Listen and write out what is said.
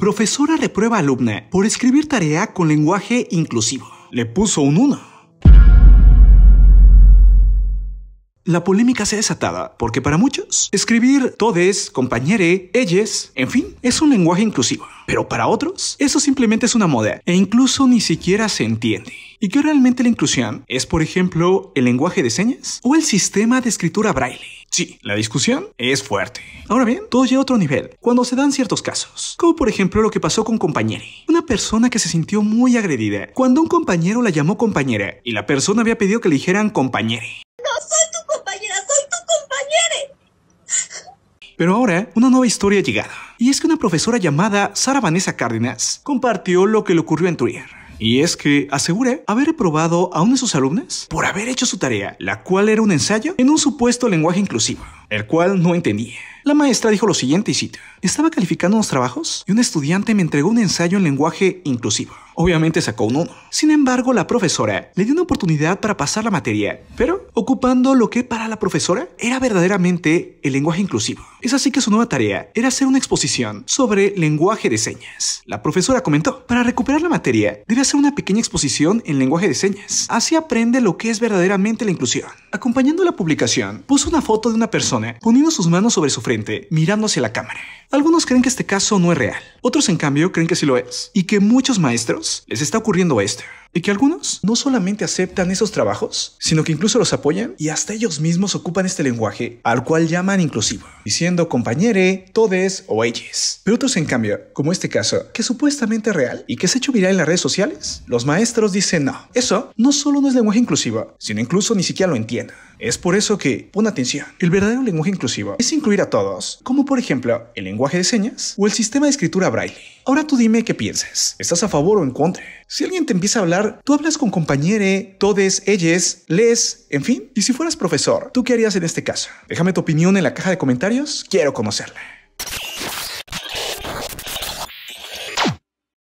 Profesora reprueba a alumna por escribir tarea con lenguaje inclusivo. Le puso un 1. La polémica se ha porque para muchos escribir todes, compañere, elles, en fin, es un lenguaje inclusivo. Pero para otros, eso simplemente es una moda e incluso ni siquiera se entiende. ¿Y qué realmente la inclusión? ¿Es por ejemplo el lenguaje de señas o el sistema de escritura braille? Sí, la discusión es fuerte. Ahora bien, todo llega a otro nivel cuando se dan ciertos casos, como por ejemplo lo que pasó con Compañere una persona que se sintió muy agredida cuando un compañero la llamó compañera y la persona había pedido que le dijeran Compañere No soy tu compañera, soy tu compañere. Pero ahora, una nueva historia ha llegado, y es que una profesora llamada Sara Vanessa Cárdenas compartió lo que le ocurrió en Twitter y es que aseguré haber probado a uno de sus alumnos por haber hecho su tarea, la cual era un ensayo en un supuesto lenguaje inclusivo, el cual no entendía. La maestra dijo lo siguiente y cita. estaba calificando unos trabajos y un estudiante me entregó un ensayo en lenguaje inclusivo. Obviamente sacó un Sin embargo, la profesora le dio una oportunidad para pasar la materia, pero ocupando lo que para la profesora era verdaderamente el lenguaje inclusivo. Es así que su nueva tarea era hacer una exposición sobre lenguaje de señas. La profesora comentó, para recuperar la materia, debe hacer una pequeña exposición en lenguaje de señas. Así aprende lo que es verdaderamente la inclusión. Acompañando la publicación, puso una foto de una persona poniendo sus manos sobre su frente, mirando hacia la cámara. Algunos creen que este caso no es real, otros en cambio creen que sí lo es, y que muchos maestros les está ocurriendo esto y que algunos no solamente aceptan esos trabajos, sino que incluso los apoyan y hasta ellos mismos ocupan este lenguaje al cual llaman inclusivo, diciendo compañere, todes o ellos. Pero otros en cambio, como este caso, que es supuestamente real y que se ha hecho viral en las redes sociales, los maestros dicen no, eso no solo no es lenguaje inclusivo, sino incluso ni siquiera lo entienden. Es por eso que, pon atención, el verdadero lenguaje inclusivo es incluir a todos, como por ejemplo el lenguaje de señas o el sistema de escritura braille. Ahora tú dime qué piensas. ¿Estás a favor o en contra? Si alguien te empieza a hablar, tú hablas con compañere, todes, ellas, les, en fin. Y si fueras profesor, ¿tú qué harías en este caso? Déjame tu opinión en la caja de comentarios. Quiero conocerla.